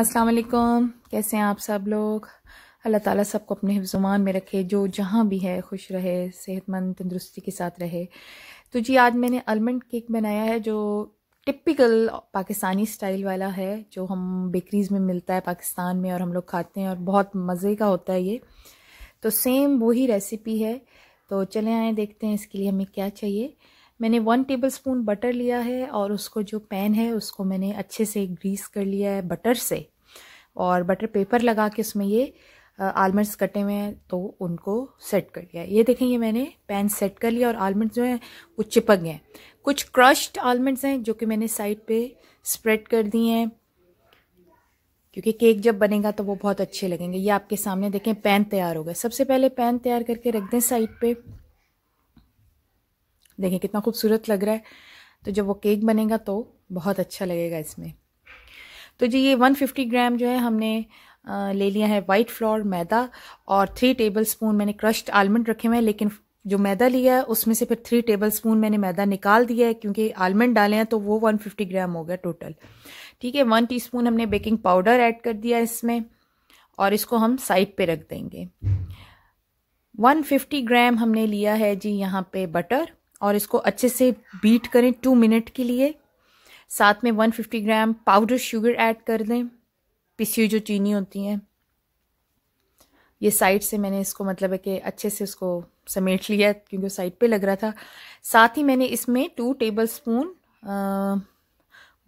अस्सलाम वालेकुम कैसे हैं आप सब लोग अल्लाह ताला सबको अपने हिफ्जुमान में रखे जो जहाँ भी है खुश रहे सेहतमंद तंदुरुस्ती के साथ रहे तो जी आज मैंने आलमंड केक बनाया है जो टिपिकल पाकिस्तानी स्टाइल वाला है जो हम बेकरीज़ में मिलता है पाकिस्तान में और हम लोग खाते हैं और बहुत मज़े का होता है ये तो सेम वही रेसिपी है तो चले आए देखते हैं इसके लिए हमें क्या चाहिए मैंने वन टेबल स्पून बटर लिया है और उसको जो पैन है उसको मैंने अच्छे से ग्रीस कर लिया है बटर से और बटर पेपर लगा के उसमें ये आलमंड्स कटे हुए हैं तो उनको सेट कर लिया ये देखें ये मैंने पैन सेट कर लिया और आलमंड्स जो हैं वो चिपक गए कुछ क्रश्ड आलमंड्स हैं जो कि मैंने साइड पे स्प्रेड कर दिए हैं क्योंकि केक जब बनेगा तो वो बहुत अच्छे लगेंगे ये आपके सामने देखें पैन तैयार हो गया सबसे पहले पैन तैयार करके रख दें साइड पर देखें कितना खूबसूरत लग रहा है तो जब वो केक बनेगा तो बहुत अच्छा लगेगा इसमें तो जी ये 150 ग्राम जो है हमने ले लिया है वाइट फ्लोर मैदा और थ्री टेबल स्पून मैंने क्रश्ड आलमंड रखे हुए हैं लेकिन जो मैदा लिया है उसमें से फिर थ्री टेबल स्पून मैंने मैदा निकाल दिया है क्योंकि आलमंड डाले हैं तो वो 150 ग्राम हो गया टोटल ठीक है वन टी हमने बेकिंग पाउडर ऐड कर दिया इसमें और इसको हम साइड पर रख देंगे वन ग्राम हमने लिया है जी यहाँ पर बटर और इसको अच्छे से बीट करें टू मिनट के लिए साथ में 150 ग्राम पाउडर शुगर ऐड कर दें पिसी हुई जो चीनी होती है ये साइड से मैंने इसको मतलब है कि अच्छे से उसको समेट लिया क्योंकि साइड पे लग रहा था साथ ही मैंने इसमें टू टेबल स्पून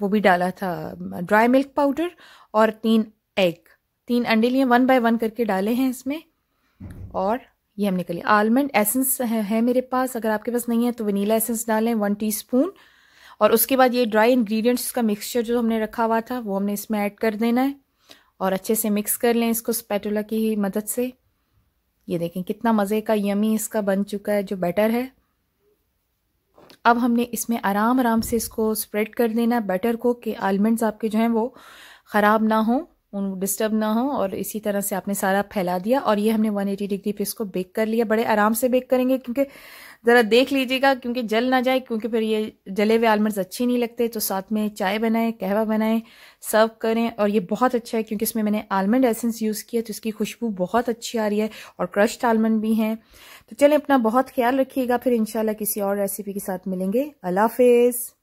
वो भी डाला था ड्राई मिल्क पाउडर और तीन एग तीन अंडे लिए वन बाय वन करके डाले हैं इसमें और ये हमने कर लिया आलमंड एसेंस है, है मेरे पास अगर आपके पास नहीं है तो वनीला एसेंस डालें वन टी और उसके बाद ये ड्राई इन्ग्रीडियंट्स का मिक्सचर जो हमने रखा हुआ था वो हमने इसमें ऐड कर देना है और अच्छे से मिक्स कर लें इसको स्पेटोला की मदद से ये देखें कितना मज़े का यमी इसका बन चुका है जो बैटर है अब हमने इसमें आराम आराम से इसको स्प्रेड कर देना बैटर को कि आलमंड्स आपके जो हैं वो ख़राब ना हों उन डिस्टर्ब ना हो और इसी तरह से आपने सारा फैला दिया और ये हमने 180 डिग्री पे इसको बेक कर लिया बड़े आराम से बेक करेंगे क्योंकि ज़रा देख लीजिएगा क्योंकि जल ना जाए क्योंकि फिर ये जले हुए आलमंड अच्छे नहीं लगते तो साथ में चाय बनाएं कहवा बनाएं सर्व करें और ये बहुत अच्छा है क्योंकि इसमें मैंने आलमंड एसेंस यूज़ किया तो इसकी खुशबू बहुत अच्छी आ रही है और क्रश्ड आलमंड भी हैं तो चलें अपना बहुत ख्याल रखिएगा फिर इनशाला किसी और रेसिपी के साथ मिलेंगे अल्लाह